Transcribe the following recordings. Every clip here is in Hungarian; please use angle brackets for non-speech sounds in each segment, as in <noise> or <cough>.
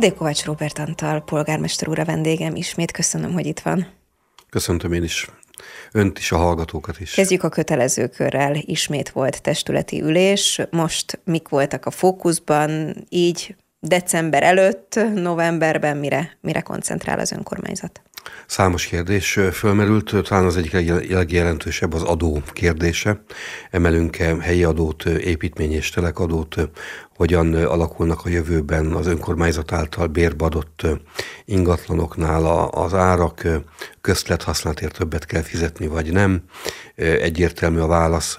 Dékovács Robert Antal, polgármester úr a vendégem, ismét köszönöm, hogy itt van. Köszöntöm én is. Önt is, a hallgatókat is. Kezdjük a kötelező körrel. Ismét volt testületi ülés. Most mik voltak a fókuszban, így december előtt, novemberben mire, mire koncentrál az önkormányzat? Számos kérdés fölmerült, talán az egyik legjelentősebb az adó kérdése. Emelünk-e helyi adót, építmény és telekadót, hogyan alakulnak a jövőben az önkormányzat által bérbadott ingatlanoknál az árak, közlet használatért többet kell fizetni, vagy nem. Egyértelmű a válasz,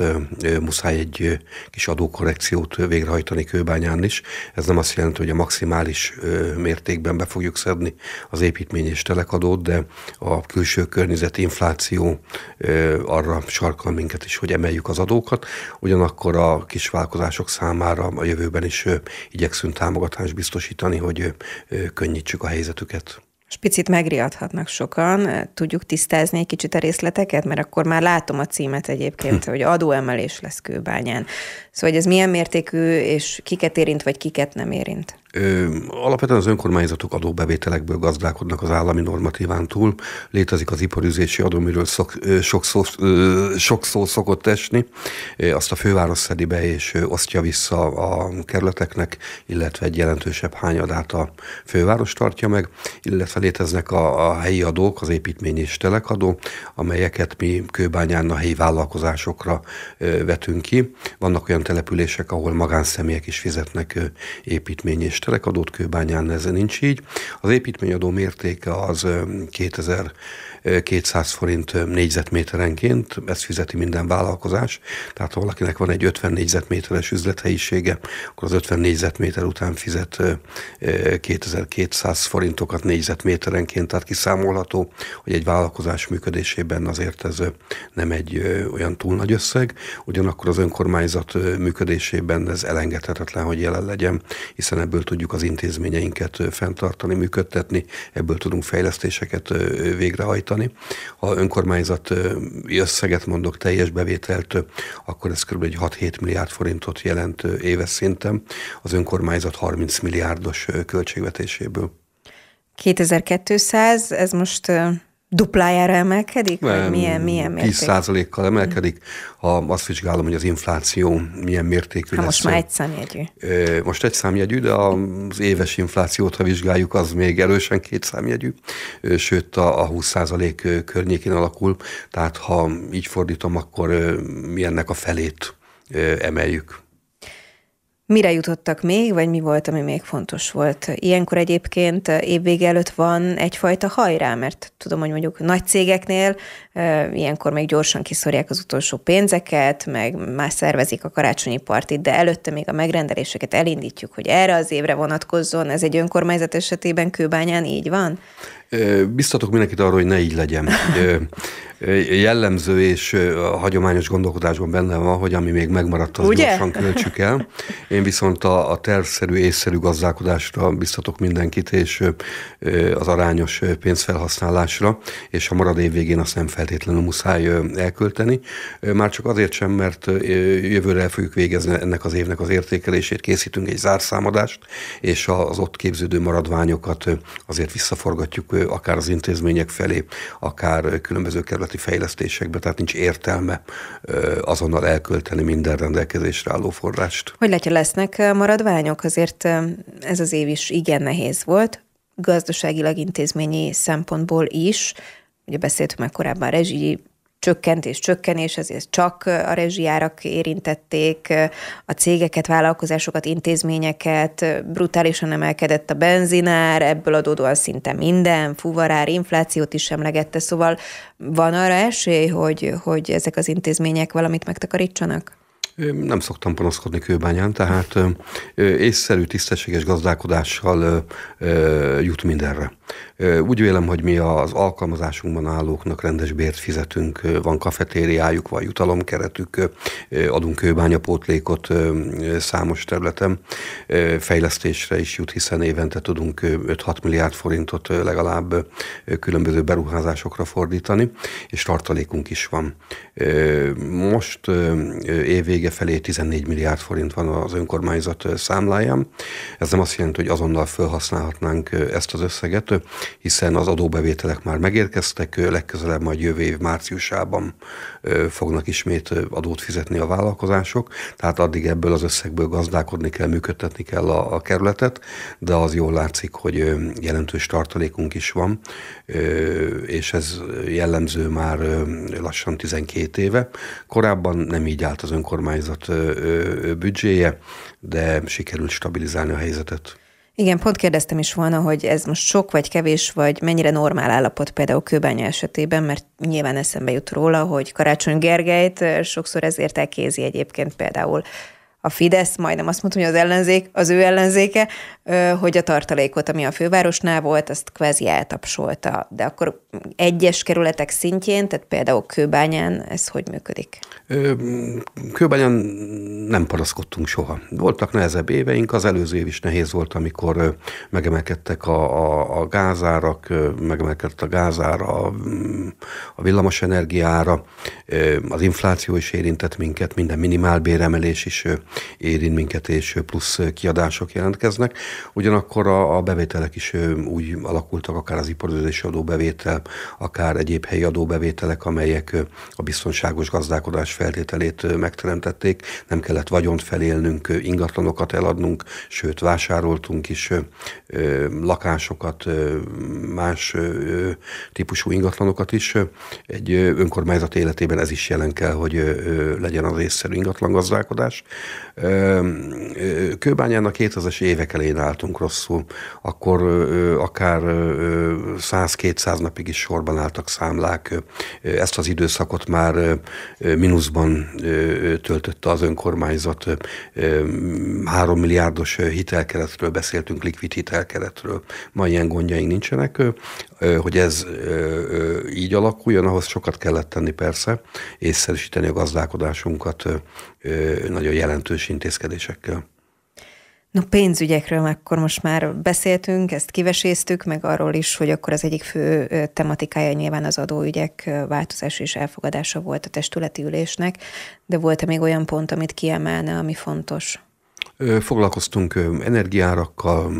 muszáj egy kis adókorrekciót végrehajtani kőbányán is. Ez nem azt jelenti, hogy a maximális mértékben be fogjuk szedni az építmény és telekadót, de a külső környezet infláció arra sarkal minket is, hogy emeljük az adókat. Ugyanakkor a kis vállalkozások számára a jövőben is és igyekszünk támogatást biztosítani, hogy könnyítsük a helyzetüket. És picit megriadhatnak sokan. Tudjuk tisztázni egy kicsit a részleteket, mert akkor már látom a címet egyébként, hm. hogy adóemelés lesz kőbányán. Szóval, hogy ez milyen mértékű, és kiket érint, vagy kiket nem érint? Ö, alapvetően az önkormányzatok adóbevételekből gazdálkodnak az állami normatíván túl. Létezik az iparüzési adó, miről szok, ö, sok, szó, ö, sok szó szokott esni. Azt a főváros szedi be és osztja vissza a kerületeknek, illetve egy jelentősebb hányadát a főváros tartja meg, illetve léteznek a, a helyi adók, az építmény és telekadó, amelyeket mi kőbányán a helyi vállalkozásokra vetünk ki. Vannak olyan települések, ahol magánszemélyek is fizetnek építmény és terekadót, kőbányán ez nincs így. Az építményadó mértéke az 2000 200 forint négyzetméterenként, ezt fizeti minden vállalkozás, tehát ha valakinek van egy 50 négyzetméteres üzlethelyisége, akkor az 50 négyzetméter után fizet 2200 forintokat négyzetméterenként, tehát kiszámolható, hogy egy vállalkozás működésében azért ez nem egy olyan túl nagy összeg, ugyanakkor az önkormányzat működésében ez elengedhetetlen, hogy jelen legyen, hiszen ebből tudjuk az intézményeinket fenntartani, működtetni, ebből tudunk fejlesztéseket végrehajtani, számítani. Ha önkormányzat összeget mondok, teljes bevételt, akkor ez kb. 6-7 milliárd forintot jelent éves szinten az önkormányzat 30 milliárdos költségvetéséből. 2200, ez most duplájára emelkedik? Nem, vagy milyen, milyen mérték? 10 százalékkal emelkedik, ha azt vizsgálom, hogy az infláció milyen mértékű ha lesz. most már egy számjegyű. Most egy számjegyű, de az éves inflációt, ha vizsgáljuk, az még erősen két számjegyű, sőt a 20% százalék környékén alakul, tehát ha így fordítom, akkor milyennek a felét emeljük. Mire jutottak még, vagy mi volt, ami még fontos volt? Ilyenkor egyébként eh, évvége előtt van egyfajta hajrá, mert tudom, hogy mondjuk nagy cégeknél eh, ilyenkor még gyorsan kiszorják az utolsó pénzeket, meg már szervezik a karácsonyi partit, de előtte még a megrendeléseket elindítjuk, hogy erre az évre vonatkozzon. Ez egy önkormányzat esetében kőbányán így van? Eh, biztatok mindenkit arról, hogy ne így legyen. <laughs> jellemző és hagyományos gondolkodásban benne van, hogy ami még megmaradt, az Ugye? gyorsan költsük el. <laughs> Én viszont a, a tervszerű, észszerű gazdálkodásra biztatok mindenkit, és az arányos pénzfelhasználásra, és a marad év végén azt nem feltétlenül muszáj elkölteni. Már csak azért sem, mert jövőre el fogjuk végezni ennek az évnek az értékelését, készítünk egy zárszámadást, és az ott képződő maradványokat azért visszaforgatjuk akár az intézmények felé, akár különböző kerület kísérleti fejlesztésekbe, tehát nincs értelme azonnal elkölteni minden rendelkezésre álló forrást. Hogy látja, lesznek maradványok? Azért ez az év is igen nehéz volt, gazdaságilag intézményi szempontból is, ugye beszéltünk már korábban rezsi csökkentés csökkenés, ezért csak a rezsijárak érintették a cégeket, vállalkozásokat, intézményeket, brutálisan emelkedett a benzinár, ebből adódóan szinte minden, fuvarár, inflációt is emlegette, szóval van arra esély, hogy, hogy ezek az intézmények valamit megtakarítsanak? Nem szoktam panaszkodni kőbányán, tehát észszerű, tisztességes gazdálkodással jut mindenre. Úgy vélem, hogy mi az alkalmazásunkban állóknak rendes bért fizetünk, van kafetériájuk, van jutalomkeretük, adunk kőbányapótlékot számos területen, fejlesztésre is jut, hiszen évente tudunk 5-6 milliárd forintot legalább különböző beruházásokra fordítani, és tartalékunk is van. Most évvége felé 14 milliárd forint van az önkormányzat számláján. Ez nem azt jelenti, hogy azonnal felhasználhatnánk ezt az összeget, hiszen az adóbevételek már megérkeztek, legközelebb majd jövő év márciusában fognak ismét adót fizetni a vállalkozások, tehát addig ebből az összegből gazdálkodni kell, működtetni kell a, a kerületet, de az jól látszik, hogy jelentős tartalékunk is van, és ez jellemző már lassan 12 éve. Korábban nem így állt az önkormányzat büdzséje, de sikerült stabilizálni a helyzetet. Igen, pont kérdeztem is volna, hogy ez most sok vagy kevés, vagy mennyire normál állapot például Kőbánya esetében, mert nyilván eszembe jut róla, hogy Karácsony Gergelyt sokszor ezért elkézi egyébként például a Fidesz, majdnem azt mondtam, hogy az ellenzék, az ő ellenzéke, hogy a tartalékot, ami a fővárosnál volt, azt kvázi eltapsolta. De akkor egyes kerületek szintjén, tehát például Kőbányán ez hogy működik? Kőbányán nem paraszkodtunk soha. Voltak nehezebb éveink, az előző év is nehéz volt, amikor megemelkedtek a, a, a gázárak, megemelkedett a gázára, a, mm, a villamos energiára, az infláció is érintett minket, minden minimálbéremelés is érint minket, és plusz kiadások jelentkeznek. Ugyanakkor a, a bevételek is úgy alakultak, akár az iparőzési adóbevétel, akár egyéb helyi adóbevételek, amelyek a biztonságos gazdálkodás feltételét megteremtették. Nem kellett vagyont felélnünk, ingatlanokat eladnunk, sőt vásároltunk is lakásokat, más típusú ingatlanokat is. Egy önkormányzat életében ez is jelen kell, hogy legyen az észszerű ingatlan gazdálkodás. Kőbányán a 2000-es évek elején álltunk rosszul, akkor akár 100-200 napig is sorban álltak számlák. Ezt az időszakot már mínuszban töltötte az önkormányzat. 3 milliárdos hitelkeretről beszéltünk, likvid hitelkeretről. Ma ilyen gondjaink nincsenek hogy ez így alakuljon, ahhoz sokat kellett tenni persze, észszerűsíteni a gazdálkodásunkat nagyon jelentős intézkedésekkel. Na pénzügyekről akkor most már beszéltünk, ezt kiveséztük, meg arról is, hogy akkor az egyik fő tematikája nyilván az adóügyek változás és elfogadása volt a testületi ülésnek, de volt-e még olyan pont, amit kiemelne, ami fontos? Foglalkoztunk energiárakkal,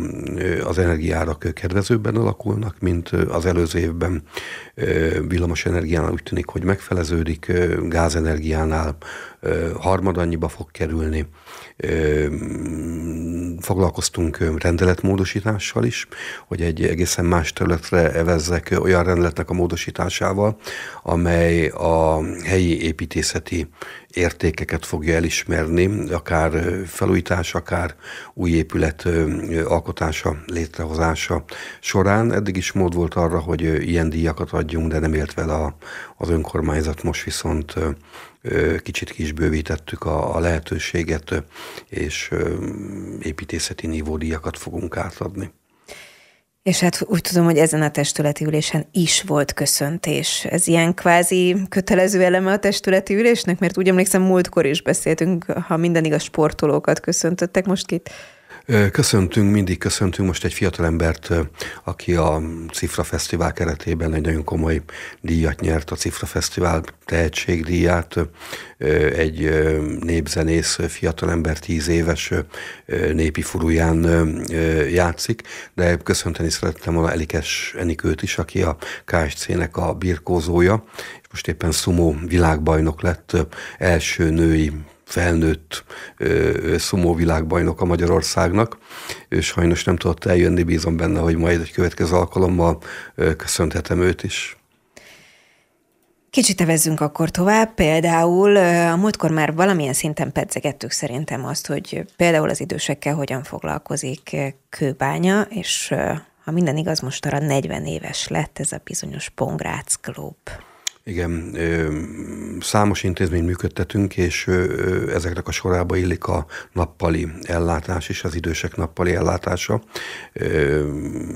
az energiárak kedvezőbben alakulnak, mint az előző évben. Villamos energiánál úgy tűnik, hogy megfeleződik, gázenergiánál harmadannyiba annyiba fog kerülni. Foglalkoztunk rendeletmódosítással is, hogy egy egészen más területre evezzek olyan rendeletnek a módosításával, amely a helyi építészeti értékeket fogja elismerni, akár felújítás, akár új épület alkotása, létrehozása során. Eddig is mód volt arra, hogy ilyen díjakat adjunk, de nem élt vele az önkormányzat. Most viszont kicsit kis bővítettük a, a lehetőséget, és építészeti nívódíjakat fogunk átadni. És hát úgy tudom, hogy ezen a testületi ülésen is volt köszöntés. Ez ilyen kvázi kötelező eleme a testületi ülésnek, mert úgy emlékszem, múltkor is beszéltünk, ha minden igaz, sportolókat köszöntöttek, most itt Köszöntünk, mindig köszöntünk most egy fiatalembert, aki a Cifra Fesztivál keretében egy nagyon komoly díjat nyert, a Cifra Fesztivál tehetségdíját. Egy népzenész fiatalember, tíz éves népi furuján játszik, de köszönteni szerettem volna Elikes Enikőt is, aki a KSC-nek a birkózója, most éppen szumó világbajnok lett, első női felnőtt világbajnok a Magyarországnak. és Sajnos nem tudott eljönni, bízom benne, hogy majd egy következő alkalommal köszönhetem őt is. Kicsit tevezzünk akkor tovább, például a múltkor már valamilyen szinten pedzegettük szerintem azt, hogy például az idősekkel hogyan foglalkozik kőbánya, és ha minden igaz, most arra 40 éves lett ez a bizonyos Pongrácz klub. Igen, ö, számos intézmény működtetünk, és ö, ezeknek a sorába illik a nappali ellátás és az idősek nappali ellátása. Ö,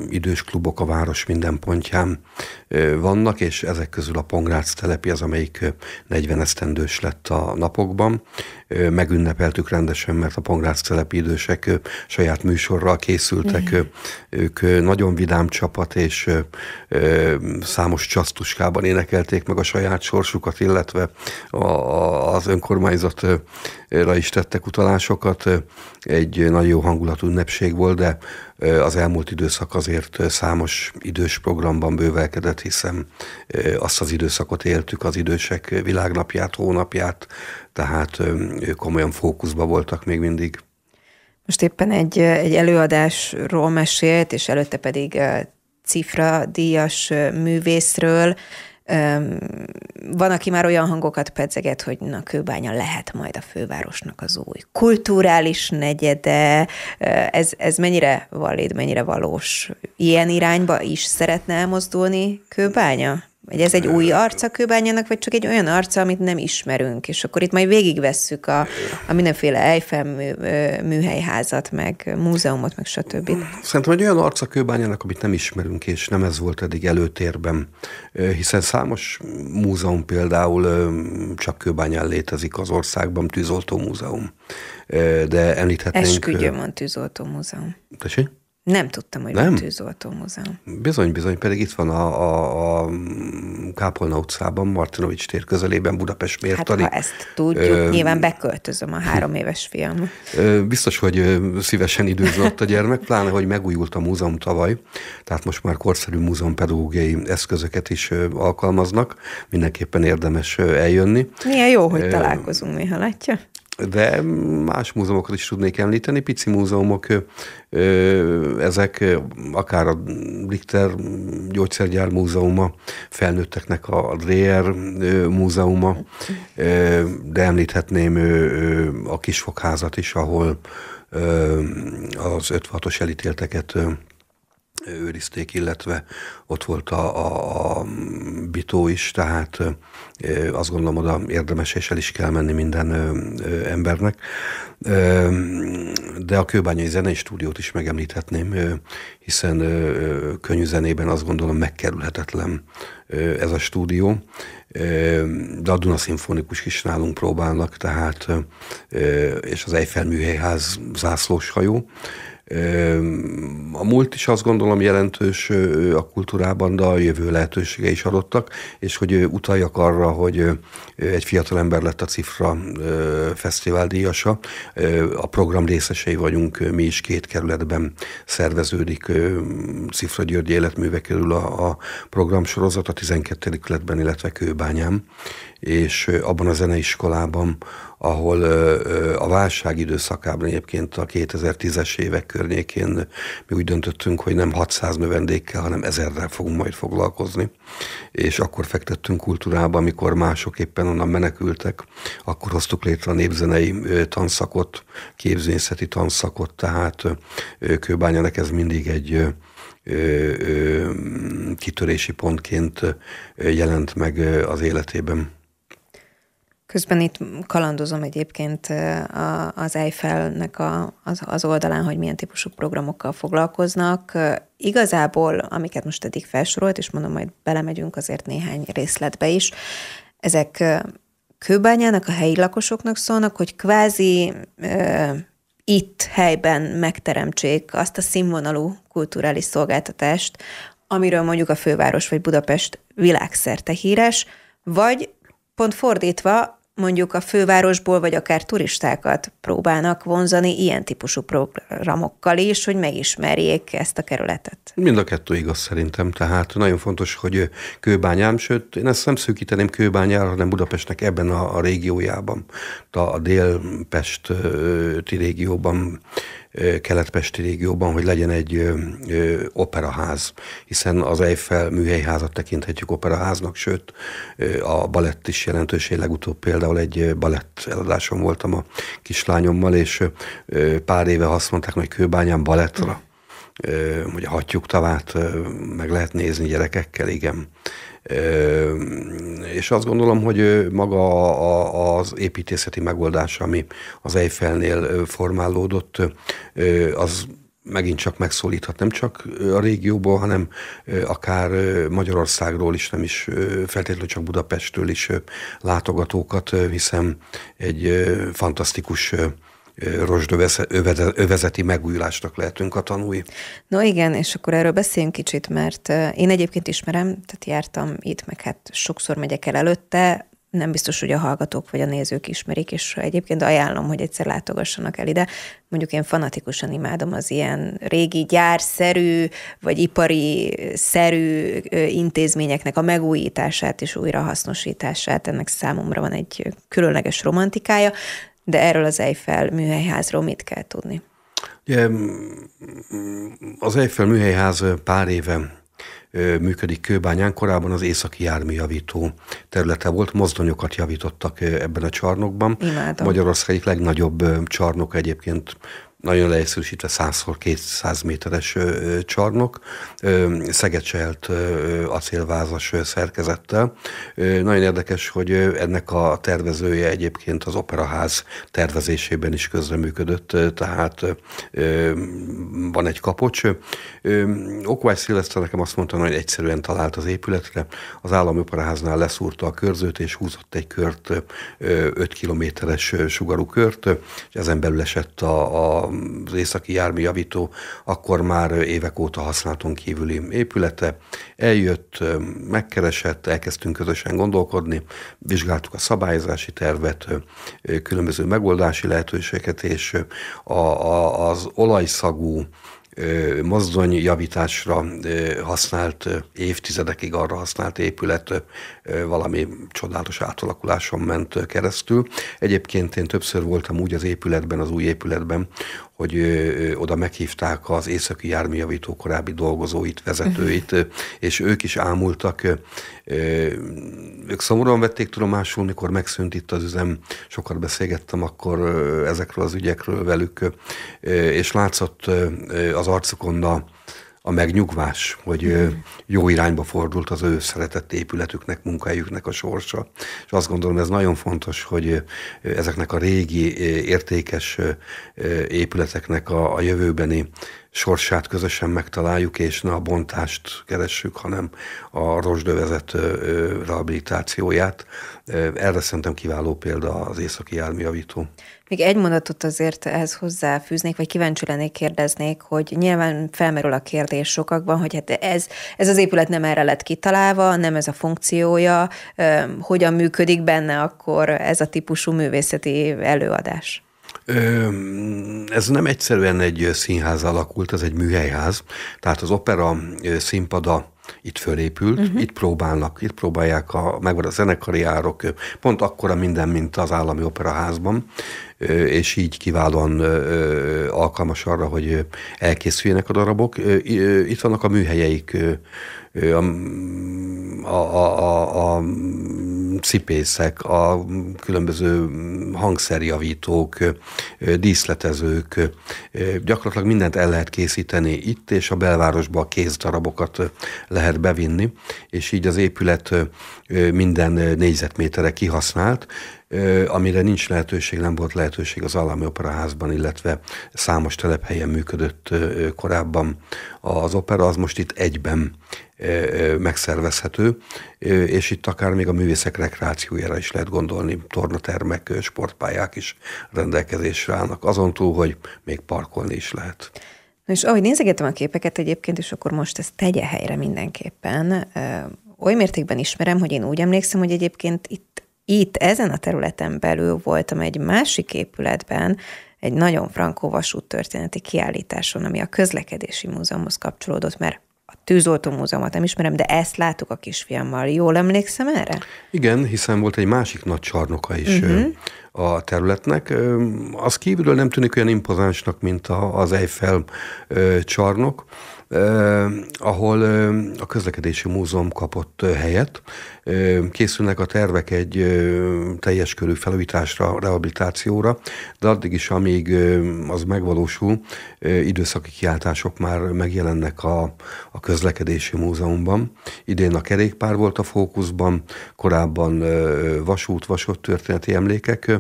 idős klubok a város minden pontján ö, vannak, és ezek közül a Pongrácz telepi az, amelyik 40 esztendős lett a napokban, megünnepeltük rendesen, mert a Pongrász telepi idősek saját műsorral készültek, mm. ők nagyon vidám csapat, és számos csasztuskában énekelték meg a saját sorsukat, illetve az önkormányzatra is tettek utalásokat. Egy nagyon jó hangulatú ünnepség volt, de az elmúlt időszak azért számos idős programban bővelkedett, hiszen azt az időszakot éltük, az idősek világnapját, hónapját, tehát ők komolyan fókuszba voltak még mindig. Most éppen egy, egy előadásról mesélt, és előtte pedig cifra díjas művészről. Van, aki már olyan hangokat pedzeget, hogy na, Kőbánya lehet majd a fővárosnak az új kulturális negyede. Ez, ez mennyire valid, mennyire valós? Ilyen irányba is szeretne elmozdulni Kőbánya? Vagy ez egy új arca kőbányának, vagy csak egy olyan arca, amit nem ismerünk, és akkor itt majd végigvesszük a, a mindenféle Eiffel mű, műhelyházat, meg múzeumot, meg stb. Szerintem egy olyan arca kőbányának, amit nem ismerünk, és nem ez volt eddig előtérben, hiszen számos múzeum például csak kőbányán létezik az országban, tűzoltó múzeum. De említhetnénk... Esküdjön van tűzoltó múzeum. Tessék? Nem tudtam, hogy nem? van tűzoltó múzeum. Bizony, bizony, pedig itt van a, a, a Kápolna utcában, Martinovics tér közelében, Budapest mértani. Hát ha ezt tudjuk, ö, nyilván beköltözöm a három <laughs> éves fiam. Ö, biztos, hogy szívesen időzött a gyermek, pláne, hogy megújult a múzeum tavaly, tehát most már korszerű múzeum pedagógiai eszközöket is alkalmaznak, mindenképpen érdemes eljönni. Milyen jó, hogy találkozunk néha, látja? de más múzeumokat is tudnék említeni, pici múzeumok, ezek akár a Richter gyógyszergyár múzeuma, felnőtteknek a Dreher múzeuma, de említhetném a Kisfokházat is, ahol az 56-os elítélteket őrizték, illetve ott volt a, a, a bitó is, tehát azt gondolom oda érdemes és el is kell menni minden embernek. De a kőbányai zenei stúdiót is megemlíthetném, hiszen könnyű zenében azt gondolom megkerülhetetlen ez a stúdió, de a Duna Szimfonikus is nálunk próbálnak, tehát és az Eiffel Műhelyház zászlós hajó, a múlt is azt gondolom jelentős a kultúrában, de a jövő lehetősége is adottak, és hogy utaljak arra, hogy egy fiatal ember lett a Cifra fesztivál díjasa. A program részesei vagyunk, mi is két kerületben szerveződik. Cifra György életműve kerül a, a programsorozat a 12. kerületben, illetve Kőbányám, és abban a zeneiskolában, ahol a válság időszakában egyébként a 2010-es évek környékén mi úgy döntöttünk, hogy nem 600 növendékkel, hanem ezerrel fogunk majd foglalkozni. És akkor fektettünk kultúrába, amikor mások éppen onnan menekültek, akkor hoztuk létre a népzenei tanszakot, képzőnyszeti tanszakot, tehát Kőbányának ez mindig egy kitörési pontként jelent meg az életében. Közben itt kalandozom egyébként az Eiffelnek a, az, az oldalán, hogy milyen típusú programokkal foglalkoznak. Igazából, amiket most eddig felsorolt, és mondom, majd belemegyünk azért néhány részletbe is, ezek kőbányának, a helyi lakosoknak szólnak, hogy kvázi e, itt helyben megteremtsék azt a színvonalú kulturális szolgáltatást, amiről mondjuk a főváros vagy Budapest világszerte híres, vagy pont fordítva mondjuk a fővárosból, vagy akár turistákat próbálnak vonzani ilyen típusú programokkal is, hogy megismerjék ezt a kerületet. Mind a kettő igaz szerintem, tehát nagyon fontos, hogy kőbányám, sőt, én ezt nem szűkíteném Kőbányára, hanem Budapestnek ebben a, a régiójában, a, a dél-pesti régióban keletpesti régióban, hogy legyen egy operaház, hiszen az Eiffel műhelyházat tekinthetjük operaháznak, sőt a balett is én legutóbb például egy balett eladáson voltam a kislányommal, és pár éve azt mondták, hogy kőbányán balettra, hogy a hatjuk tavát meg lehet nézni gyerekekkel, igen. És azt gondolom, hogy maga az építészeti megoldás, ami az Eiffelnél formálódott, az megint csak megszólíthat, nem csak a régióból, hanem akár Magyarországról is, nem is feltétlenül csak Budapestről is látogatókat, hiszen egy fantasztikus rozsdövezeti megújulásnak lehetünk a tanúi. No igen, és akkor erről beszéljünk kicsit, mert eh, én egyébként ismerem, tehát jártam itt, meg hát sokszor megyek el előtte, nem biztos, hogy a hallgatók vagy a nézők ismerik, és egyébként ajánlom, hogy egyszer látogassanak el ide. Mondjuk én fanatikusan imádom az ilyen régi gyárszerű, vagy ipari eh, szerű eh, intézményeknek a megújítását és újrahasznosítását. Ennek számomra van egy különleges romantikája, de erről az Eiffel műhelyházról mit kell tudni? Ugye, mm, az Eiffel műhelyház pár éve működik kőbányán, korábban az északi járműjavító területe volt, mozdonyokat javítottak ebben a csarnokban. Imádom. Magyarország egyik legnagyobb csarnok egyébként nagyon leegyszerűsítve 100 200 méteres csarnok, szegecselt acélvázas szerkezettel. Nagyon érdekes, hogy ennek a tervezője egyébként az operaház tervezésében is közreműködött, tehát van egy kapocs. Okvács Szilveszter nekem azt mondta, hogy egyszerűen talált az épületre, az állami operaháznál leszúrta a körzőt, és húzott egy kört, 5 kilométeres sugarú kört, és ezen belül esett a, a északi járműjavító, akkor már évek óta használaton kívüli épülete. Eljött, megkeresett, elkezdtünk közösen gondolkodni, vizsgáltuk a szabályozási tervet, különböző megoldási lehetőségeket, és a, a, az olajszagú mozdonyjavításra használt, évtizedekig arra használt épület valami csodálatos átalakuláson ment keresztül. Egyébként én többször voltam úgy az épületben, az új épületben, hogy oda meghívták az északi járműjavító korábbi dolgozóit, vezetőit, mhm. és ők is ámultak. Ők szomorúan vették tudomásul, mikor megszűnt itt az üzem, sokat beszélgettem akkor ezekről az ügyekről velük, és látszott az arcukon a a megnyugvás, hogy hmm. jó irányba fordult az ő szeretett épületüknek, munkájuknak a sorsa. És azt gondolom, ez nagyon fontos, hogy ezeknek a régi értékes épületeknek a, a jövőbeni sorsát közösen megtaláljuk, és ne a bontást keressük, hanem a rozsdövezet rehabilitációját. Erre szerintem kiváló példa az északi járműjavító. Még egy mondatot azért ehhez hozzáfűznék, vagy kíváncsi lennék, kérdeznék, hogy nyilván felmerül a kérdés sokakban, hogy hát ez, ez az épület nem erre lett kitalálva, nem ez a funkciója, hogyan működik benne akkor ez a típusú művészeti előadás? Ez nem egyszerűen egy színház alakult, ez egy műhelyház. Tehát az opera színpada itt fölépült, uh-huh. itt próbálnak, itt próbálják, a, megvan a zenekari árok, pont akkora minden, mint az állami operaházban, és így kiválóan alkalmas arra, hogy elkészüljenek a darabok. Itt vannak a műhelyeik, a, a, a, a cipészek, a különböző hangszerjavítók, díszletezők, gyakorlatilag mindent el lehet készíteni itt, és a belvárosba a kézdarabokat lehet bevinni, és így az épület minden négyzetméterre kihasznált, amire nincs lehetőség, nem volt lehetőség az Állami Operaházban, illetve számos telephelyen működött korábban az opera, az most itt egyben megszervezhető, és itt akár még a művészek rekreációjára is lehet gondolni, tornatermek, sportpályák is rendelkezésre állnak, azon túl, hogy még parkolni is lehet. Na és ahogy nézegetem a képeket egyébként, és akkor most ezt tegye helyre mindenképpen, oly mértékben ismerem, hogy én úgy emlékszem, hogy egyébként itt, itt ezen a területen belül voltam egy másik épületben, egy nagyon frankó történeti kiállításon, ami a közlekedési múzeumhoz kapcsolódott, mert a tűzoltó múzeumot nem ismerem, de ezt láttuk a kisfiammal. Jól emlékszem erre? Igen, hiszen volt egy másik nagy csarnoka is uh-huh. a területnek. Az kívülről nem tűnik olyan impozánsnak, mint az Eiffel csarnok, ahol a közlekedési múzeum kapott helyet. Készülnek a tervek egy teljes körű felújításra, rehabilitációra, de addig is, amíg az megvalósul, időszaki kiáltások már megjelennek a, a közlekedési múzeumban. Idén a kerékpár volt a fókuszban, korábban vasút, vasott történeti emlékek.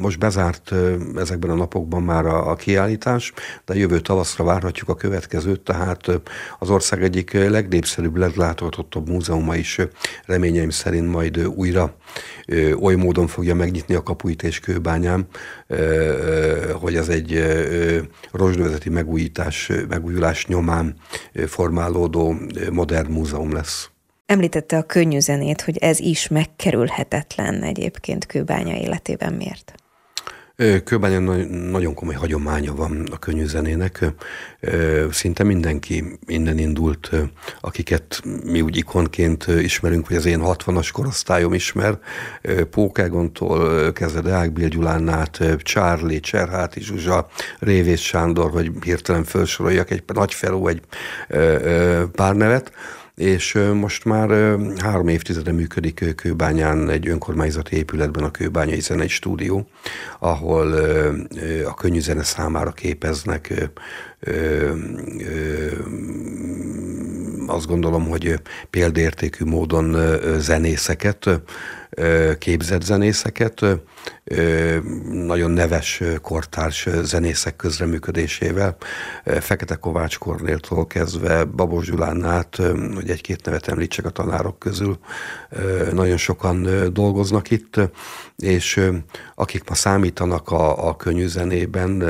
Most bezárt ezekben a napokban már a, a kiállítás, de jövő tavaszra várhatjuk a következő őt, tehát az ország egyik legnépszerűbb, leglátogatottabb múzeuma is reményeim szerint majd újra oly módon fogja megnyitni a kapuit és kőbányám, hogy ez egy rozsdővezeti megújítás, megújulás nyomán formálódó modern múzeum lesz. Említette a könnyű zenét, hogy ez is megkerülhetetlen egyébként kőbánya életében miért? Kőbányán nagyon komoly hagyománya van a zenének. Szinte mindenki innen indult, akiket mi úgy ikonként ismerünk, vagy az én 60-as korosztályom ismer. Pókegontól kezdve Deák Gyulánát, Charlie, Cserháti Zsuzsa, Révész Sándor, vagy hirtelen felsoroljak egy nagy feló, egy pár nevet és most már három évtizede működik Kőbányán egy önkormányzati épületben a Kőbányai Zenei Stúdió, ahol a könnyű zene számára képeznek azt gondolom, hogy példértékű módon zenészeket, képzett zenészeket, nagyon neves kortárs zenészek közreműködésével, Fekete Kovács Kornéltól kezdve Babos Gyulán át, hogy egy-két nevet említsek a tanárok közül, nagyon sokan dolgoznak itt, és akik ma számítanak a, a könnyű zenében,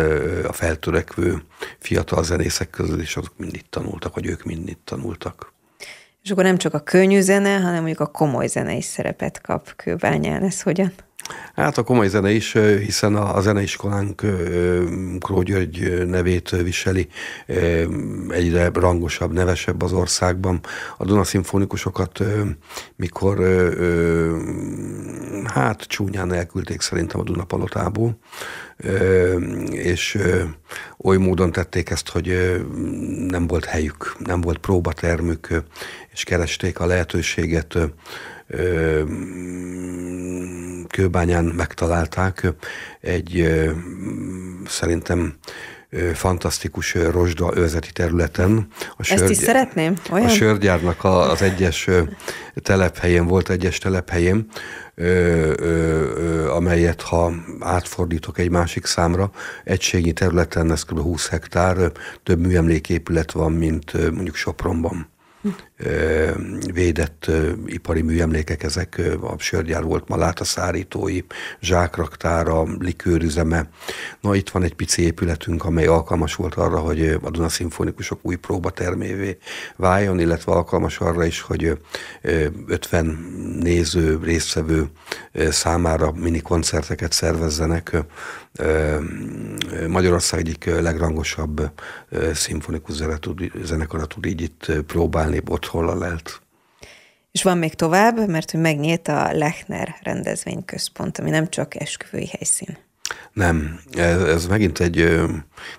a feltörekvő fiatal zenészek közül is, azok mind itt tanultak, vagy ők mind itt tanultak. És akkor nem csak a könnyű zene, hanem mondjuk a komoly zene is szerepet kap kőbányán. Ez hogyan? Hát a komoly zene is, hiszen a, a zeneiskolánk Kró György nevét viseli, egyre rangosabb, nevesebb az országban. A Duna szimfonikusokat, mikor hát csúnyán elküldték szerintem a Duna palotából, és oly módon tették ezt, hogy nem volt helyük, nem volt próbatermük, és keresték a lehetőséget kőbányán megtalálták egy szerintem fantasztikus rozsda őrzeti területen. A sörgy, is szeretném? Olyan? A sörgyárnak az egyes telephelyén, volt egyes telephelyén, ö, ö, ö, amelyet ha átfordítok egy másik számra, egységi területen, ez kb. 20 hektár, több műemléképület van, mint mondjuk Sopronban. Hm védett ipari műemlékek, ezek a sörgyár volt Maláta szárítói, zsákraktára, likőrüzeme. Na itt van egy pici épületünk, amely alkalmas volt arra, hogy a Duna Szimfonikusok új termévé váljon, illetve alkalmas arra is, hogy 50 néző, résztvevő számára mini koncerteket szervezzenek. Magyarország egyik legrangosabb szimfonikus zenekara tud így itt próbálni, ott hol a lelt. És van még tovább, mert hogy megnyílt a Lechner rendezvényközpont, ami nem csak esküvői helyszín. Nem, ez, ez megint egy ö,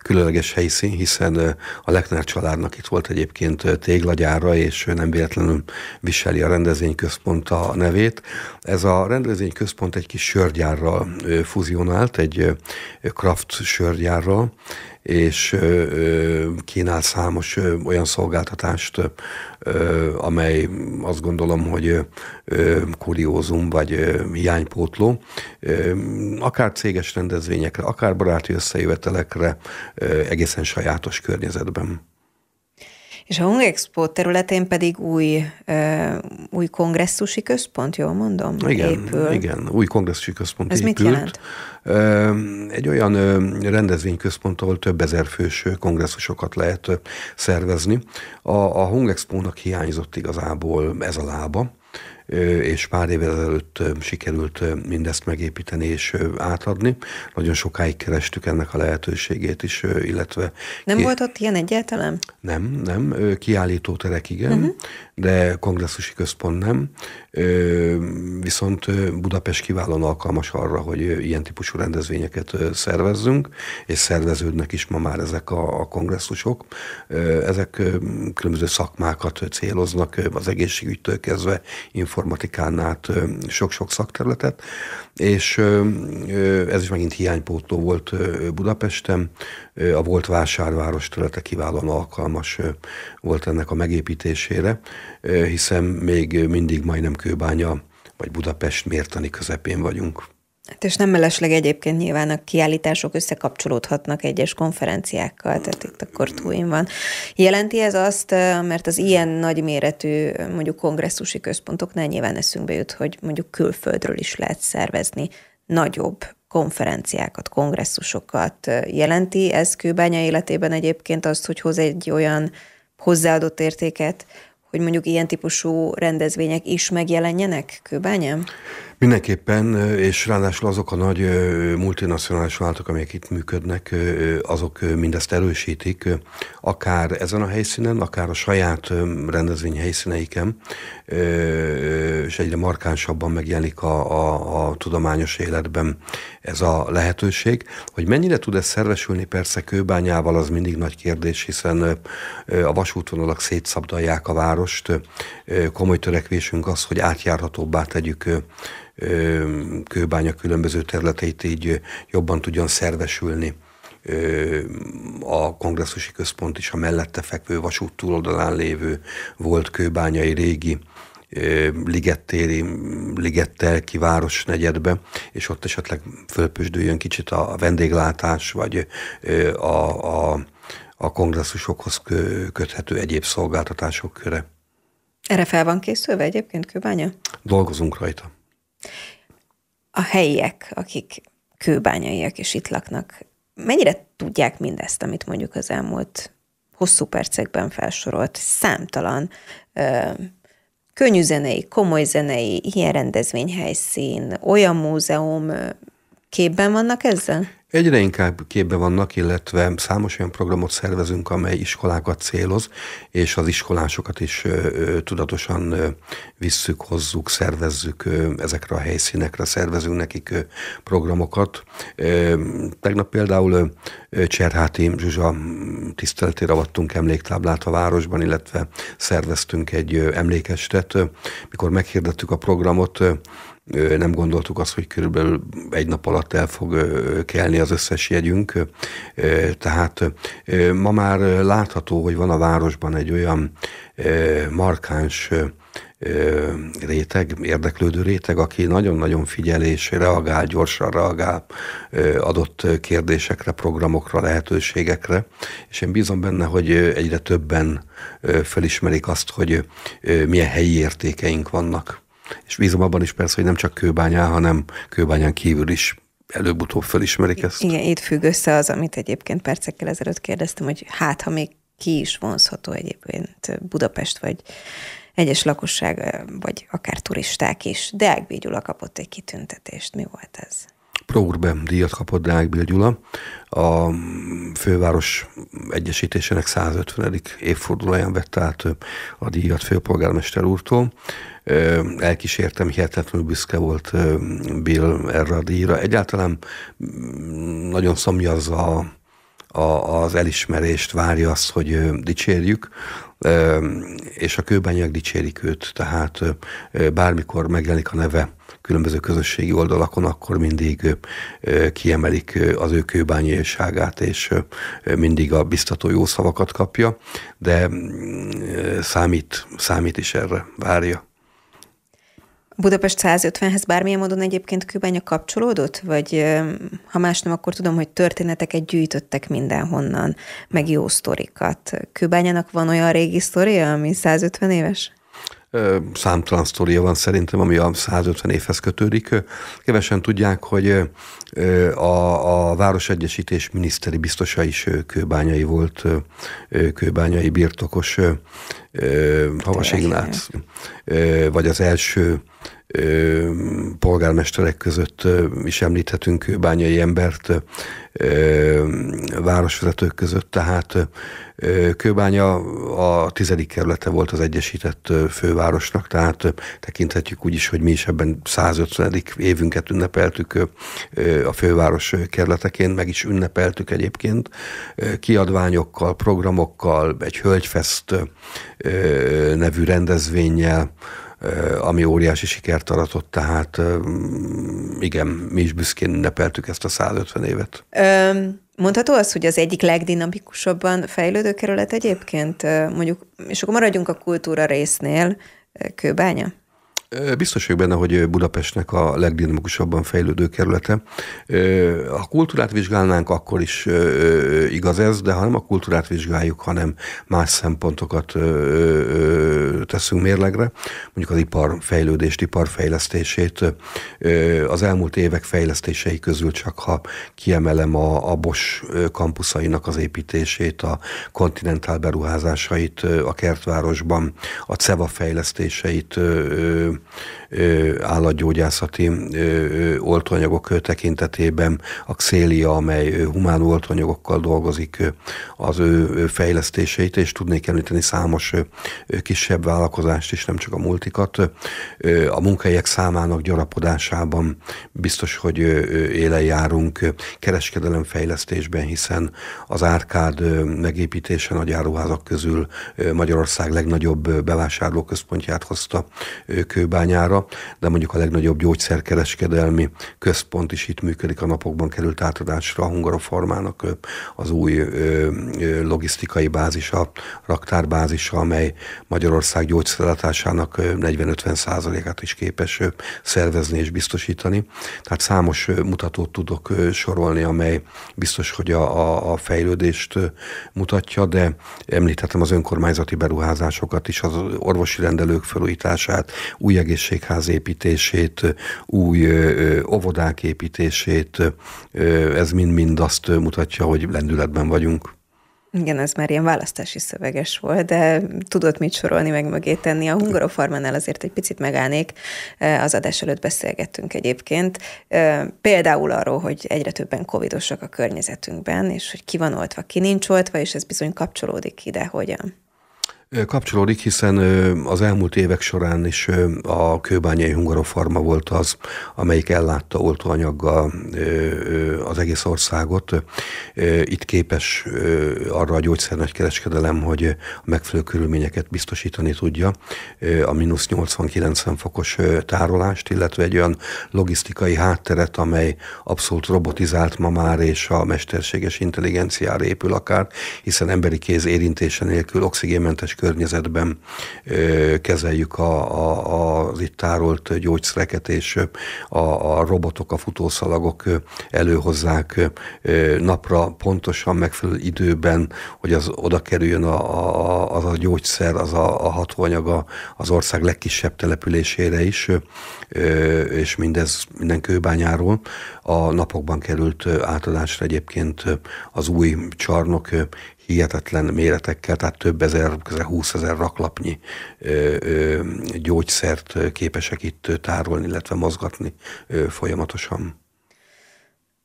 különleges helyszín, hiszen ö, a Lechner családnak itt volt egyébként ö, téglagyára, és nem véletlenül viseli a rendezvényközpont a nevét. Ez a rendezvényközpont egy kis sörgyárral fuzionált, egy kraft sörgyárral, és kínál számos olyan szolgáltatást, amely azt gondolom, hogy kuriózum vagy hiánypótló, akár céges rendezvényekre, akár baráti összejövetelekre, egészen sajátos környezetben. És a Expo területén pedig új, új kongresszusi központ, jól mondom? Igen, épül. igen új kongresszusi központ Ez épült. mit jelent? Egy olyan rendezvényközpont, ahol több ezer fős kongresszusokat lehet szervezni. A, a expo nak hiányzott igazából ez a lába és pár évvel előtt sikerült mindezt megépíteni és átadni. Nagyon sokáig kerestük ennek a lehetőségét is, illetve... Nem ki... volt ott ilyen egyáltalán? Nem, nem. Kiállító terek igen, uh-huh. de kongresszusi központ nem. Viszont Budapest kiválóan alkalmas arra, hogy ilyen típusú rendezvényeket szervezzünk, és szerveződnek is ma már ezek a, a kongresszusok. Ezek különböző szakmákat céloznak, az egészségügytől kezdve, információt, informatikán át sok-sok szakterületet, és ez is megint hiánypótló volt Budapesten. A volt vásárváros területe kiválóan alkalmas volt ennek a megépítésére, hiszen még mindig majdnem kőbánya vagy Budapest mértani közepén vagyunk. Hát és nem mellesleg egyébként nyilván a kiállítások összekapcsolódhatnak egyes konferenciákkal, tehát itt akkor túlin van. Jelenti ez azt, mert az ilyen nagyméretű mondjuk kongresszusi központoknál nyilván eszünkbe jut, hogy mondjuk külföldről is lehet szervezni nagyobb konferenciákat, kongresszusokat. Jelenti ez kőbánya életében egyébként azt, hogy hoz egy olyan hozzáadott értéket, hogy mondjuk ilyen típusú rendezvények is megjelenjenek kőbányán? Mindenképpen, és ráadásul azok a nagy multinacionális váltok, amelyek itt működnek, azok mindezt erősítik, akár ezen a helyszínen, akár a saját rendezvény helyszíneiken, és egyre markánsabban megjelenik a, a, a tudományos életben ez a lehetőség. Hogy mennyire tud ez szervesülni, persze kőbányával az mindig nagy kérdés, hiszen a vasútvonalak szétszabdalják a várost, komoly törekvésünk az, hogy átjárhatóbbá tegyük kőbánya különböző területeit így jobban tudjon szervesülni a kongresszusi központ is a mellette fekvő vasút túloldalán lévő volt kőbányai régi ligettéri, ligettel kiváros negyedbe, és ott esetleg fölpösdüljön kicsit a vendéglátás, vagy a, a, a kongresszusokhoz köthető egyéb szolgáltatások köre. Erre fel van készülve egyébként kőbánya? Dolgozunk rajta. A helyiek, akik kőbányaiak és itt laknak, mennyire tudják mindezt, amit mondjuk az elmúlt hosszú percekben felsorolt, számtalan ö, könnyű zenei, komoly zenei, ilyen rendezvényhelyszín, olyan múzeum, Képben vannak ezzel? Egyre inkább képben vannak, illetve számos olyan programot szervezünk, amely iskolákat céloz, és az iskolásokat is ö, ö, tudatosan ö, visszük, hozzuk, szervezzük ö, ezekre a helyszínekre, szervezünk nekik ö, programokat. Ö, tegnap például ö, Cserháti Zsuzsa tiszteletére avattunk emléktáblát a városban, illetve szerveztünk egy ö, emlékestet. Ö, mikor meghirdettük a programot, ö, nem gondoltuk azt, hogy körülbelül egy nap alatt el fog kelni az összes jegyünk. Tehát ma már látható, hogy van a városban egy olyan markáns réteg, érdeklődő réteg, aki nagyon-nagyon figyel és reagál, gyorsan reagál adott kérdésekre, programokra, lehetőségekre, és én bízom benne, hogy egyre többen felismerik azt, hogy milyen helyi értékeink vannak. És bízom abban is persze, hogy nem csak kőbányán, hanem kőbányán kívül is előbb-utóbb felismerik ezt. Igen, itt függ össze az, amit egyébként percekkel ezelőtt kérdeztem, hogy hát, ha még ki is vonzható egyébként Budapest, vagy egyes lakosság, vagy akár turisták is. Deák Bégyula kapott egy kitüntetést. Mi volt ez? Pro Urbe díjat kapott Deák Bilgyula a főváros egyesítésének 150. évfordulóján vette át a díjat főpolgármester úrtól. Elkísértem, hihetetlenül büszke volt Bill erre a díjra. Egyáltalán mm, nagyon szomjazza a a, az elismerést, várja azt, hogy dicsérjük, és a kőbányák dicsérik őt, tehát bármikor megjelenik a neve különböző közösségi oldalakon, akkor mindig kiemelik az ő kőbányaiságát, és mindig a biztató jó szavakat kapja, de mm, számít, számít is erre, várja. Budapest 150-hez bármilyen módon egyébként Kőbánya kapcsolódott? Vagy ha más nem, akkor tudom, hogy történeteket gyűjtöttek mindenhonnan, meg jó sztorikat. Kőbányának van olyan régi sztoria, ami 150 éves? számtalan sztoria van szerintem, ami a 150 évhez kötődik. Kevesen tudják, hogy a, a Városegyesítés miniszteri biztosa is kőbányai volt, kőbányai birtokos Havas Ignác, vagy az első polgármesterek között is említhetünk bányai embert, városvezetők között, tehát Kőbánya a tizedik kerülete volt az Egyesített Fővárosnak, tehát tekinthetjük úgy is, hogy mi is ebben 150. évünket ünnepeltük a főváros kerületeként, meg is ünnepeltük egyébként kiadványokkal, programokkal, egy Hölgyfest nevű rendezvényel, ami óriási sikert aratott, tehát mm, igen, mi is büszkén nepeltük ezt a 150 évet. Um. Mondható az, hogy az egyik legdinamikusabban fejlődő kerület egyébként, mondjuk, és akkor maradjunk a kultúra résznél, Kőbánya? Biztos vagyok benne, hogy Budapestnek a legdinamikusabban fejlődő kerülete. Ha kultúrát vizsgálnánk, akkor is igaz ez, de ha nem a kultúrát vizsgáljuk, hanem más szempontokat teszünk mérlegre, mondjuk az ipar fejlődést, ipar fejlesztését, az elmúlt évek fejlesztései közül csak ha kiemelem a, a Bos kampuszainak az építését, a kontinentál beruházásait a kertvárosban, a CEVA fejlesztéseit, állatgyógyászati oltóanyagok tekintetében, a Xélia, amely humán oltóanyagokkal dolgozik az ő fejlesztéseit, és tudnék említeni számos kisebb vállalkozást is, nem csak a multikat. A munkahelyek számának gyarapodásában biztos, hogy élen járunk kereskedelemfejlesztésben, hiszen az árkád megépítése nagy áruházak közül Magyarország legnagyobb bevásárlóközpontját hozta kő kőbányára, de mondjuk a legnagyobb gyógyszerkereskedelmi központ is itt működik, a napokban került átadásra a Hungarofarmának az új logisztikai bázisa, raktárbázisa, amely Magyarország gyógyszerlátásának 40-50%-át is képes szervezni és biztosítani. Tehát számos mutatót tudok sorolni, amely biztos, hogy a, a fejlődést mutatja, de említettem az önkormányzati beruházásokat is, az orvosi rendelők felújítását, új egészségház építését, új óvodák építését, ez mind-mind azt mutatja, hogy lendületben vagyunk. Igen, ez már ilyen választási szöveges volt, de tudod mit sorolni, meg mögé tenni. A Hungarofarmánál azért egy picit megállnék. Az adás előtt beszélgettünk egyébként. Például arról, hogy egyre többen covidosak a környezetünkben, és hogy ki van oltva, ki nincs oltva, és ez bizony kapcsolódik ide, hogyan. Kapcsolódik, hiszen az elmúlt évek során is a kőbányai hungarofarma volt az, amelyik ellátta oltóanyaggal az egész országot. Itt képes arra a kereskedelem, hogy a megfelelő körülményeket biztosítani tudja, a mínusz 80-90 fokos tárolást, illetve egy olyan logisztikai hátteret, amely abszolút robotizált ma már, és a mesterséges intelligenciára épül akár, hiszen emberi kéz érintése nélkül oxigénmentes környezetben kezeljük a, a, az itt tárolt gyógyszereket, és a, a robotok, a futószalagok előhozzák napra pontosan megfelelő időben, hogy az oda kerüljön a, a, az a gyógyszer, az a, a hatóanyaga az ország legkisebb településére is, és mindez minden kőbányáról. A napokban került átadásra egyébként az új csarnok hihetetlen méretekkel, tehát több ezer, közel 20 ezer raklapnyi ö, ö, gyógyszert képesek itt tárolni, illetve mozgatni ö, folyamatosan.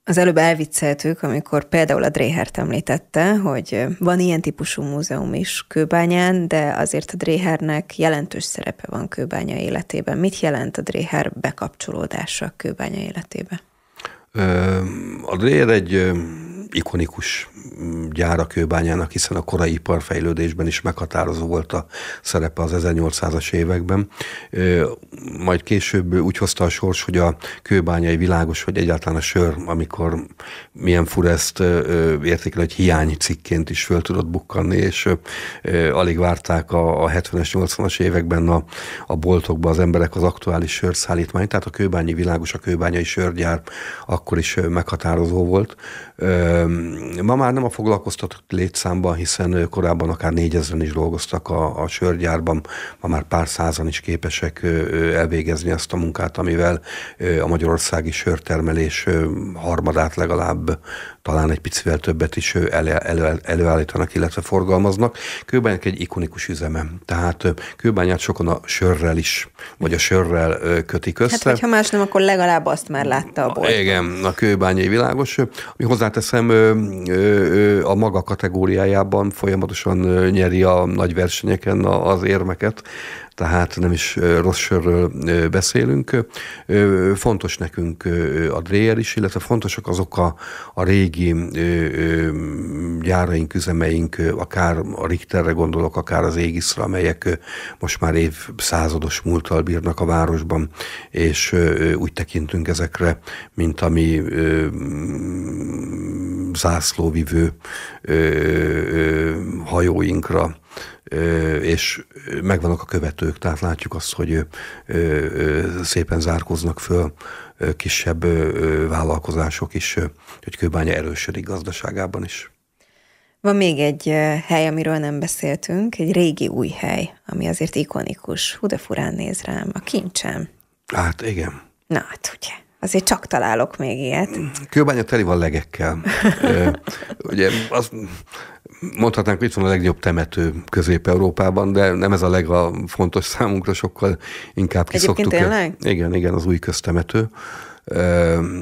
Az előbb elvicceltük, amikor például a Dréhert említette, hogy van ilyen típusú múzeum is Kőbányán, de azért a Dréhernek jelentős szerepe van Kőbánya életében. Mit jelent a Dréher bekapcsolódása Kőbánya életébe? A Dréher egy ikonikus mm, gyár a kőbányának, hiszen a korai iparfejlődésben is meghatározó volt a szerepe az 1800-as években. Majd később úgy hozta a sors, hogy a kőbányai világos, hogy egyáltalán a sör, amikor milyen fura ezt értékel, hogy hiány cikként is föl tudott bukkanni, és alig várták a, 70-es, 80-as években a, a boltokba az emberek az aktuális sörszállítmányt, tehát a kőbányi világos, a kőbányai sörgyár akkor is meghatározó volt. Ö, Ma már nem a foglalkoztatott létszámban, hiszen korábban akár négyezren is dolgoztak a, a sörgyárban, ma már pár százan is képesek elvégezni azt a munkát, amivel a magyarországi sörtermelés harmadát legalább talán egy picivel többet is elő, elő, előállítanak, illetve forgalmaznak. Kőbányák egy ikonikus üzeme, tehát kőbányát sokan a sörrel is, vagy a sörrel kötik össze. Hát, ha más nem, akkor legalább azt már látta a bolt. Igen, a kőbányai világos. Ami hozzáteszem, a maga kategóriájában folyamatosan nyeri a nagy versenyeken az érmeket, tehát nem is rossz sörről beszélünk. Fontos nekünk a Dreyer is, illetve fontosak azok a, a régi gyáraink, üzemeink, akár a Richterre gondolok, akár az Égiszra, amelyek most már évszázados múlttal bírnak a városban, és úgy tekintünk ezekre, mint ami zászlóvivő hajóinkra, és megvannak a követők, tehát látjuk azt, hogy szépen zárkoznak föl kisebb vállalkozások is, hogy Kőbánya erősödik gazdaságában is. Van még egy hely, amiről nem beszéltünk, egy régi új hely, ami azért ikonikus. Hú, de furán néz rám, a kincsem. Hát igen. Na, hát ugye. Azért csak találok még ilyet. Kőbánya teli van legekkel. <laughs> ugye az, mondhatnánk, itt van a legjobb temető Közép-Európában, de nem ez a legfontos számunkra, sokkal inkább kiszoktuk. Egyébként tényleg? Igen, igen, az új köztemető.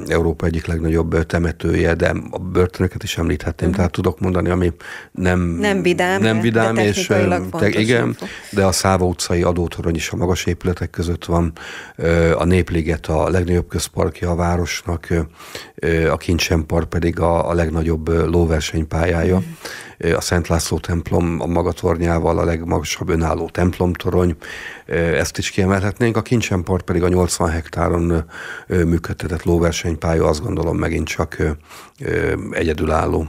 Európa egyik legnagyobb temetője, de a börtönöket is említhetném, mm. tehát tudok mondani, ami nem, nem vidám, nem vidám de és te, igen, de a Száva utcai adótorony is a magas épületek között van, a Népliget a legnagyobb közparkja a városnak, a Kincsen pedig a, a legnagyobb lóversenypályája. Mm a Szent László templom a magatornyával a legmagasabb önálló templomtorony, ezt is kiemelhetnénk. A Kincsenpart pedig a 80 hektáron működtetett lóversenypálya azt gondolom megint csak egyedülálló.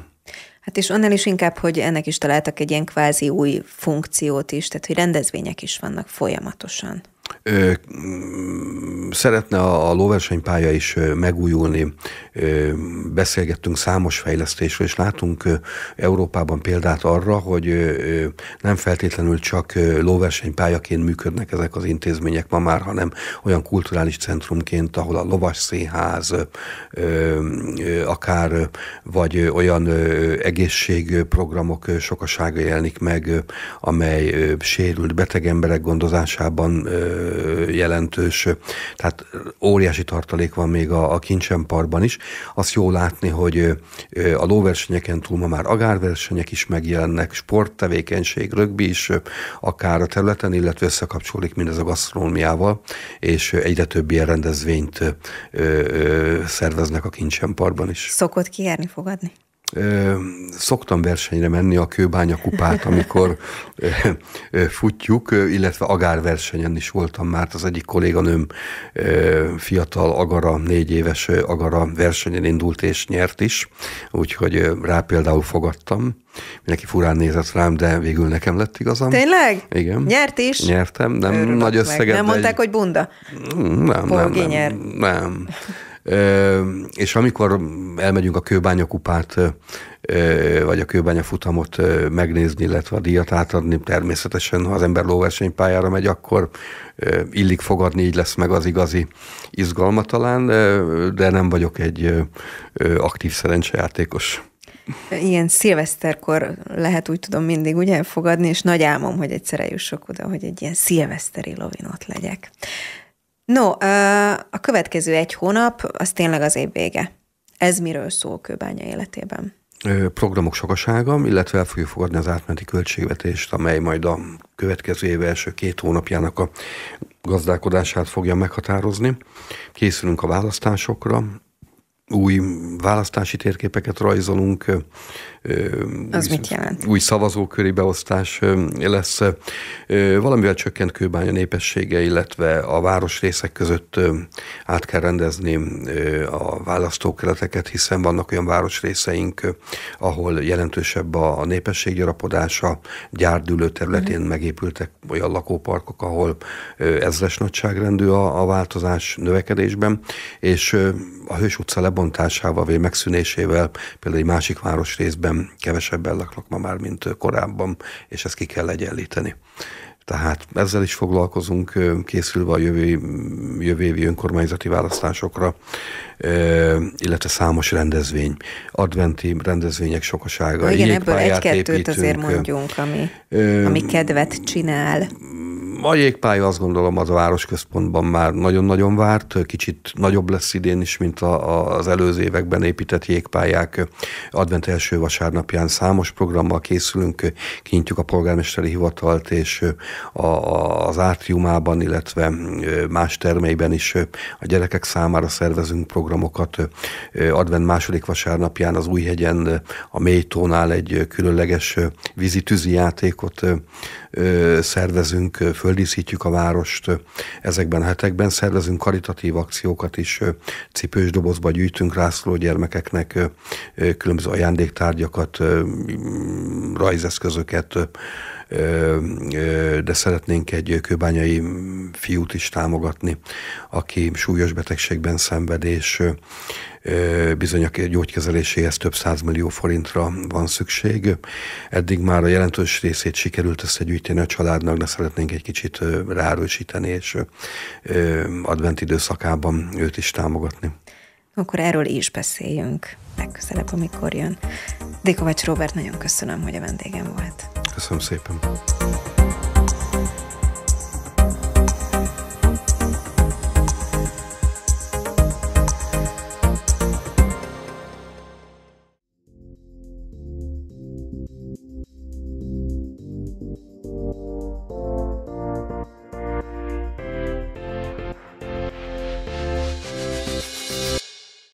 Hát és annál is inkább, hogy ennek is találtak egy ilyen kvázi új funkciót is, tehát hogy rendezvények is vannak folyamatosan. Ö, mm, szeretne a, a lóversenypálya is megújulni. Ö, beszélgettünk számos fejlesztésről, és látunk ö, Európában példát arra, hogy ö, nem feltétlenül csak ö, lóversenypályaként működnek ezek az intézmények ma már, hanem olyan kulturális centrumként, ahol a lovas színház, ö, ö, akár vagy olyan ö, egészségprogramok ö, sokasága jelenik meg, ö, amely ö, sérült beteg emberek gondozásában ö, jelentős, tehát óriási tartalék van még a, a kincsenparkban is. Azt jó látni, hogy a lóversenyeken túl ma már agárversenyek is megjelennek, sporttevékenység, rögbi is akár a területen, illetve összekapcsolódik mindez a gasztronómiával, és egyre több ilyen rendezvényt szerveznek a kincsenparkban is. Szokott kijárni, fogadni? ö, szoktam versenyre menni a kőbánya kupát, amikor ö, ö, futjuk, illetve agárversenyen is voltam már, az egyik kolléganőm ö, fiatal agara, négy éves agara versenyen indult és nyert is, úgyhogy ö, rá például fogadtam. Mindenki furán nézett rám, de végül nekem lett igazam. Tényleg? Igen. Nyert is? Nyertem, nem Örülök nagy összeget. Meg. Nem mondták, egy... hogy bunda? Nem, mm, Polgi nem, nem, nem és amikor elmegyünk a kőbánya kupát, vagy a kőbánya futamot megnézni, illetve a díjat átadni, természetesen, ha az ember lóversenypályára megy, akkor illik fogadni, így lesz meg az igazi izgalma talán, de nem vagyok egy aktív szerencsejátékos. Ilyen szilveszterkor lehet úgy tudom mindig ugye fogadni, és nagy álmom, hogy egyszer eljussok oda, hogy egy ilyen szilveszteri lovinot legyek. No, a következő egy hónap, az tényleg az év vége. Ez miről szól kőbánya életében? programok sokasága, illetve el fogjuk fogadni az átmeneti költségvetést, amely majd a következő év első két hónapjának a gazdálkodását fogja meghatározni. Készülünk a választásokra, új választási térképeket rajzolunk. Az új, mit jelent? Új szavazóköri beosztás lesz. Valamivel csökkent kőbánya népessége, illetve a városrészek között át kell rendezni a választókereteket, hiszen vannak olyan városrészeink, ahol jelentősebb a népesség gyarapodása, gyárdülő területén mm. megépültek olyan lakóparkok, ahol ezres nagyságrendű a, a változás növekedésben, és a Hős utca lebontásával vagy megszűnésével például egy másik részben kevesebben laknak ma már, mint korábban, és ezt ki kell egyenlíteni. Tehát ezzel is foglalkozunk, készülve a jövő, jövő évi önkormányzati választásokra, illetve számos rendezvény, adventi rendezvények sokasága. Igen, ebből egy-kettőt azért mondjunk, ami, ami kedvet csinál. A jégpálya azt gondolom az a városközpontban már nagyon-nagyon várt, kicsit nagyobb lesz idén is, mint a, az előző években épített jégpályák. Advent első vasárnapján számos programmal készülünk, kinyitjuk a polgármesteri hivatalt, és a, az átriumában, illetve más termeiben is a gyerekek számára szervezünk programokat. Advent második vasárnapján az Újhegyen a Mélytónál egy különleges vízi tűzi játékot szervezünk, föl földíszítjük a várost ezekben a hetekben, szervezünk karitatív akciókat is, cipős dobozba gyűjtünk rászló gyermekeknek különböző ajándéktárgyakat, rajzeszközöket, de szeretnénk egy kőbányai fiút is támogatni, aki súlyos betegségben szenved, és bizony a gyógykezeléséhez több százmillió forintra van szükség. Eddig már a jelentős részét sikerült összegyűjteni a családnak, de szeretnénk egy kicsit ráerősíteni, és advent időszakában őt is támogatni akkor erről is beszéljünk legközelebb, amikor jön. Dékovács Robert, nagyon köszönöm, hogy a vendégem volt. Köszönöm szépen.